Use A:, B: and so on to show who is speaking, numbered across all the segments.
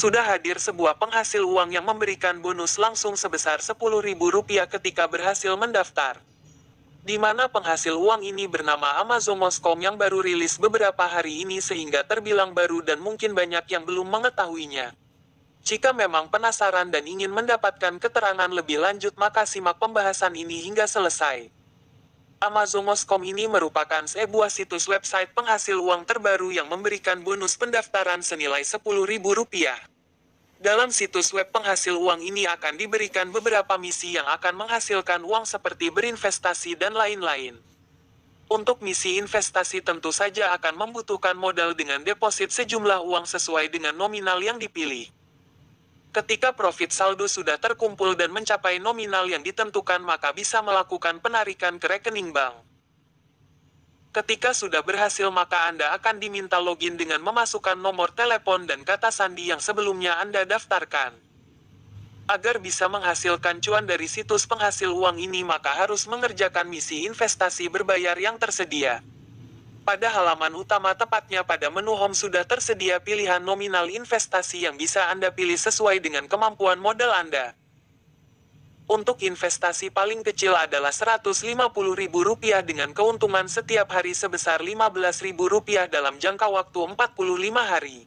A: sudah hadir sebuah penghasil uang yang memberikan bonus langsung sebesar Rp10.000 ketika berhasil mendaftar. Di mana penghasil uang ini bernama Amazon Moscom yang baru rilis beberapa hari ini sehingga terbilang baru dan mungkin banyak yang belum mengetahuinya. Jika memang penasaran dan ingin mendapatkan keterangan lebih lanjut maka simak pembahasan ini hingga selesai. Amazomos.com ini merupakan sebuah situs website penghasil uang terbaru yang memberikan bonus pendaftaran senilai Rp10.000. Dalam situs web penghasil uang ini akan diberikan beberapa misi yang akan menghasilkan uang seperti berinvestasi dan lain-lain. Untuk misi investasi tentu saja akan membutuhkan modal dengan deposit sejumlah uang sesuai dengan nominal yang dipilih. Ketika profit saldo sudah terkumpul dan mencapai nominal yang ditentukan maka bisa melakukan penarikan ke rekening bank. Ketika sudah berhasil maka Anda akan diminta login dengan memasukkan nomor telepon dan kata sandi yang sebelumnya Anda daftarkan. Agar bisa menghasilkan cuan dari situs penghasil uang ini maka harus mengerjakan misi investasi berbayar yang tersedia. Pada halaman utama tepatnya pada menu home sudah tersedia pilihan nominal investasi yang bisa Anda pilih sesuai dengan kemampuan modal Anda. Untuk investasi paling kecil adalah Rp150.000 dengan keuntungan setiap hari sebesar Rp15.000 dalam jangka waktu 45 hari.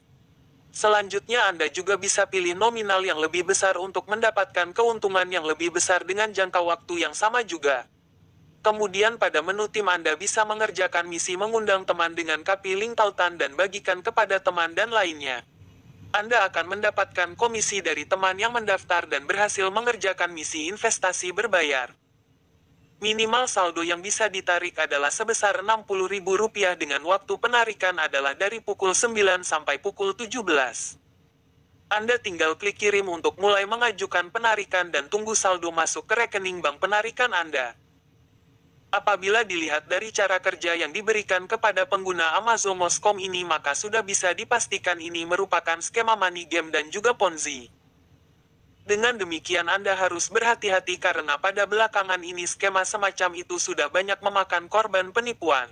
A: Selanjutnya Anda juga bisa pilih nominal yang lebih besar untuk mendapatkan keuntungan yang lebih besar dengan jangka waktu yang sama juga. Kemudian pada menu tim Anda bisa mengerjakan misi mengundang teman dengan kapi link tautan dan bagikan kepada teman dan lainnya. Anda akan mendapatkan komisi dari teman yang mendaftar dan berhasil mengerjakan misi investasi berbayar. Minimal saldo yang bisa ditarik adalah sebesar Rp60.000 dengan waktu penarikan adalah dari pukul 9 sampai pukul 17. Anda tinggal klik kirim untuk mulai mengajukan penarikan dan tunggu saldo masuk ke rekening bank penarikan Anda. Apabila dilihat dari cara kerja yang diberikan kepada pengguna Amazon Moscom ini maka sudah bisa dipastikan ini merupakan skema money game dan juga ponzi. Dengan demikian Anda harus berhati-hati karena pada belakangan ini skema semacam itu sudah banyak memakan korban penipuan.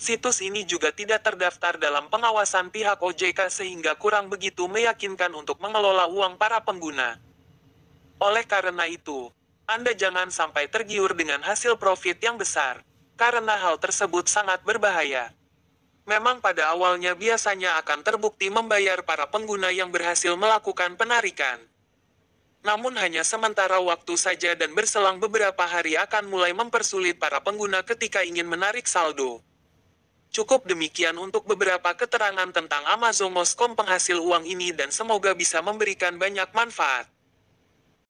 A: Situs ini juga tidak terdaftar dalam pengawasan pihak OJK sehingga kurang begitu meyakinkan untuk mengelola uang para pengguna. Oleh karena itu, anda jangan sampai tergiur dengan hasil profit yang besar, karena hal tersebut sangat berbahaya. Memang pada awalnya biasanya akan terbukti membayar para pengguna yang berhasil melakukan penarikan. Namun hanya sementara waktu saja dan berselang beberapa hari akan mulai mempersulit para pengguna ketika ingin menarik saldo. Cukup demikian untuk beberapa keterangan tentang Amazon Moscom penghasil uang ini dan semoga bisa memberikan banyak manfaat.